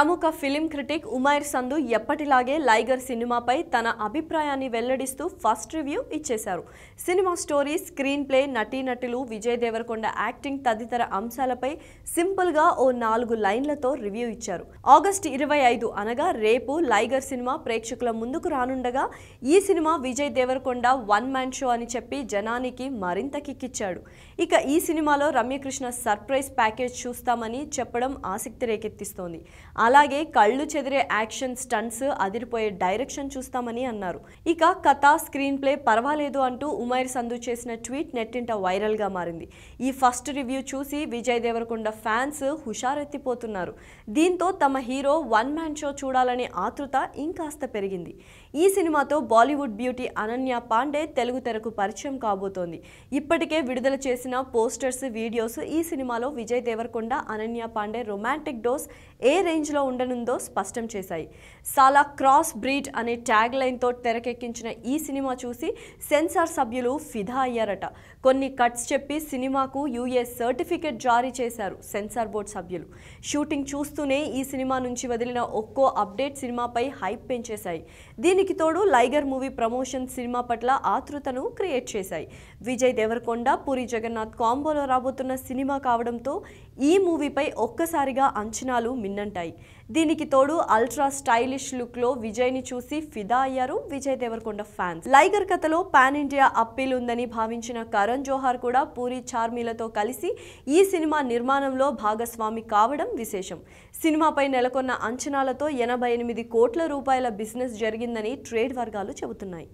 ప్రముఖ film critic Umair Sandhu ఎప్పటిలాగే లైగర్ సినిమాపై తన అభిప్రాయాన్ని వెల్లడిస్తూ ఫస్ట్ రివ్యూ ఇచ్చేశారు సినిమా స్టోరీ స్క్రీన్ ప్లే నటీనటులు విజయ్ దేవరకొండ యాక్టింగ్ తదితర అంశాలపై సింపుల్గా ఓ నాలుగు లైన్లతో రివ్యూ ఇచ్చారు ఆగస్ట్ ఇరవై ఐదు అనగా రేపు లైగర్ సినిమా ప్రేక్షకుల ముందుకు రానుండగా ఈ cinema Vijay Deverakonda one man show అని చెప్పి జనానికి మరింత కిక్కిచ్చాడు ఇక ఈ సినిమాలో రమ్యకృష్ణ సర్ప్రైజ్ ప్యాకేజ్ చూస్తామని చెప్పడం ఆసక్తి రేకెత్తిస్తోంది అలాగే కళ్ళు చెదిరే యాక్షన్ స్టంట్స్ అదిరిపోయే డైరెక్షన్ చూస్తామని అన్నారు ఇక కథ స్క్రీన్ ప్లే పర్వాలేదు అంటూ ఉమైర్ సంధు చేసిన ట్వీట్ నెట్టింట వైరల్గా మారింది ఈ ఫస్ట్ రివ్యూ చూసి విజయ్ దేవరకొండ ఫ్యాన్స్ హుషారెత్తిపోతున్నారు దీంతో తమ హీరో వన్ మ్యాన్ షో చూడాలనే ఆతృత ఇంకాస్త పెరిగింది ఈ సినిమాతో బాలీవుడ్ బ్యూటీ అనన్య పాండే తెలుగు తెరకు పరిచయం కాబోతోంది ఇప్పటికే విడుదల చేసిన పోస్టర్స్ వీడియోస్ ఈ సినిమాలో విజయ్ దేవరకొండ అనన్య పాండే రొమాంటిక్ డోస్ ఏ రేంజ్లో స్థాయిలో ఉండనుందో స్పష్టం చేశాయి సాలా క్రాస్ బ్రీడ్ అనే ట్యాగ్ లైన్తో తెరకెక్కించిన ఈ సినిమా చూసి సెన్సార్ సభ్యులు ఫిదా అయ్యారట కొన్ని కట్స్ చెప్పి సినిమాకు యుఏ సర్టిఫికెట్ జారీ చేశారు సెన్సార్ బోర్డు సభ్యులు షూటింగ్ చూస్తూనే ఈ సినిమా నుంచి వదిలిన ఒక్కో అప్డేట్ సినిమాపై హైప్ పెంచేశాయి దీనికి తోడు లైగర్ మూవీ ప్రమోషన్ సినిమా పట్ల ఆతృతను క్రియేట్ చేశాయి విజయ్ దేవరకొండ పూరి జగన్నాథ్ కాంబోలో రాబోతున్న సినిమా కావడంతో ఈ మూవీపై ఒక్కసారిగా అంచనాలు మిన్నంటాయి దీనికి తోడు అల్ట్రా స్టైలిష్ లుక్ లో విజయ్ ని చూసి ఫిదా అయ్యారు విజయ్ దేవరకొండ ఫ్యాన్స్ లైగర్ కథలో పాన్ ఇండియా అప్పీల్ ఉందని భావించిన కరణ్ జోహార్ కూడా పూరి చార్మీలతో కలిసి ఈ సినిమా నిర్మాణంలో భాగస్వామి కావడం విశేషం సినిమాపై నెలకొన్న అంచనాలతో ఎనభై ఎనిమిది కోట్ల రూపాయల బిజినెస్ జరిగిందని ట్రేడ్ వర్గాలు చెబుతున్నాయి